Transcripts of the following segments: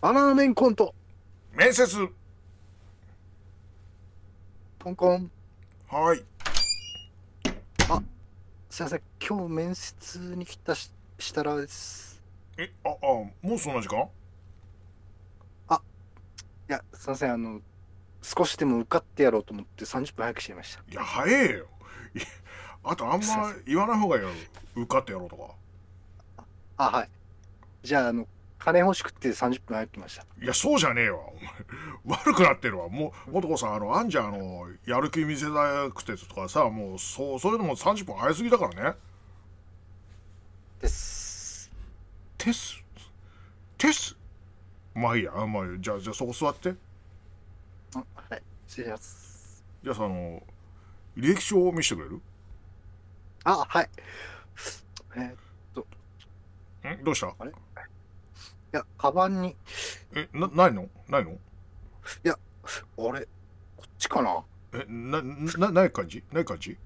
バナナメンコント面接ポンコンはいあすいません今日面接に来たししたらですえああもうそんな時間あいやすいませんあの少しでも受かってやろうと思って30分早くしてましたいや早えよあとあんま言わない方がいいよ受かってやろうとかあはいじゃああの金欲しくって30分入ってました。いや、そうじゃねえわ。悪くなってるわ。もう、もとこさん、あの、あんじゃ、あの、やる気見せなくてとかさ、もう、そう、それでも30分早すぎだからね。です。です。ですまあいいや、まあいいじゃあ、じゃあそこ座って。あ、はい、失礼します。じゃあさ、あの、履歴書を見せてくれるあ、はい。えー、っと。んどうしたあれいや、カバンに。え、な、ないのないのいや、あれ、こっちかなえ、な、な、ない感じない感じい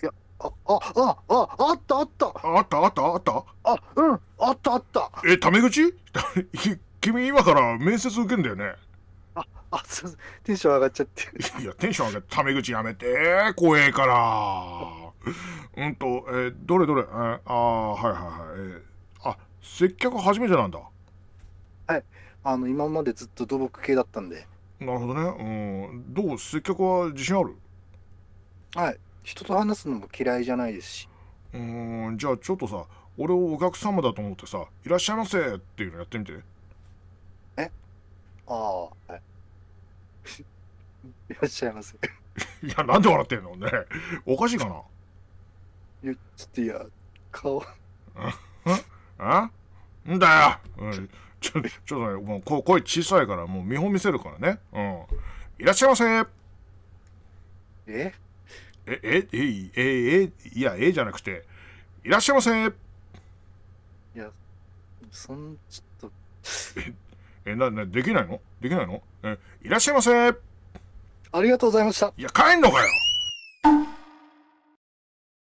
や、あ、あ、あ、あ、あったあったあったあったあったあ、うん、あったあったえ、タメ口 君今から面接受けんだよねあ、すいません。テンション上がっちゃって。いや、テンション上がって、タメ口やめて、怖えから。うんと、えー、どれどれ、えー、ああ、はいはいはい。えー、あ、接客初めてなんだ。はい。あの、今までずっと土木系だったんで。なるほどね。うん。どう接客は自信あるはい。人と話すのも嫌いじゃないですし。うん、じゃあちょっとさ、俺をお客様だと思ってさ、いらっしゃいませっていうのやってみて。えああ、はい。いらっしゃいませ。いや、なんで笑ってんのね。おかしいかないや、ちょっといや、顔。あ んだよ、うん、ちょっと、ちょっとね、もう声小さいから、もう見本見せるからね。うん。いらっしゃいませええ、え、え、え、え、いや、えじゃなくて、いらっしゃいませいや、そん、ちょっと。え、え、な、な、できないのできないのえ、いらっしゃいませありがとうございました。いや、帰んのかよ